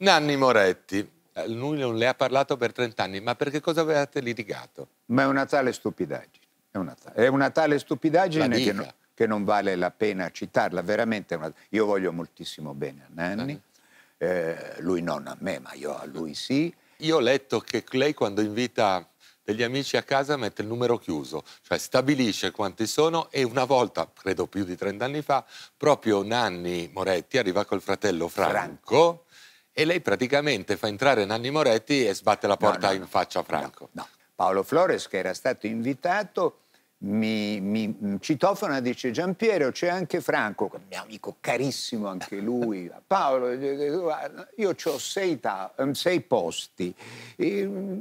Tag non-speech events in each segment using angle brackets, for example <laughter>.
Nanni Moretti, eh, lui non le ha parlato per 30 anni, ma perché cosa avevate litigato? Ma è una tale stupidaggine, è una tale, è una tale stupidaggine che non, che non, vale la pena citarla, veramente. Una, io voglio moltissimo bene a Nanni, eh, lui non a me, ma io a lui sì. Io ho letto che lei quando invita degli amici a casa mette il numero chiuso, cioè stabilisce quanti sono e una volta, credo più di 30 anni fa, proprio Nanni Moretti arriva col fratello Franco. Franco e lei praticamente fa entrare Nanni Moretti e sbatte la porta no, no, in faccia a Franco. No, Paolo Flores, che era stato invitato, mi, mi mm, citofona e dice Giampiero c'è anche Franco, mio amico carissimo anche lui, <laughs> Paolo eh, eh, eh, io ho sei, ehm, sei, posti e, mm,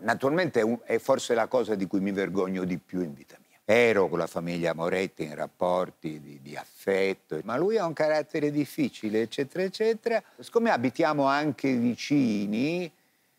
naturalmente è forse la cosa di cui mi vergogno di più in vita ero con la famiglia Moretti in rapporti di, di, affetto, ma lui ha un carattere difficile, eccetera, eccetera. Siccome abitiamo anche vicini,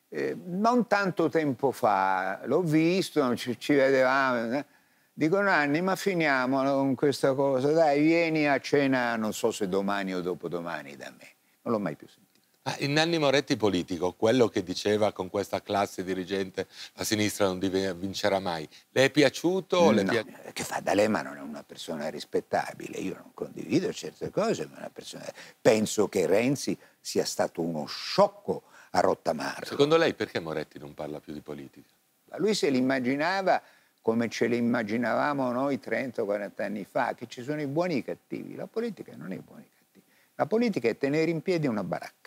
eh, non tanto tempo fa, l'ho visto, ci, ci vedevamo, eh, dico Nanni, ma finiamo con questa cosa, dai, vieni a cena, non so se domani o dopodomani da me. Non l'ho mai più sentito. Ah, in Nanni Moretti politico, quello che diceva con questa classe dirigente la sinistra non vincerà mai, le è piaciuto? No, le è piac... Eh, che fa D'Alema non è una persona rispettabile, io non condivido certe cose, ma persona... penso che Renzi sia stato uno sciocco a rottamarlo. Secondo lei perché Moretti non parla più di politica? Ma lui se l'immaginava come ce l'immaginavamo noi 30 o 40 anni fa, che ci sono i buoni e i cattivi. La politica non è i buoni e i cattivi. La politica è tenere in piedi una baracca.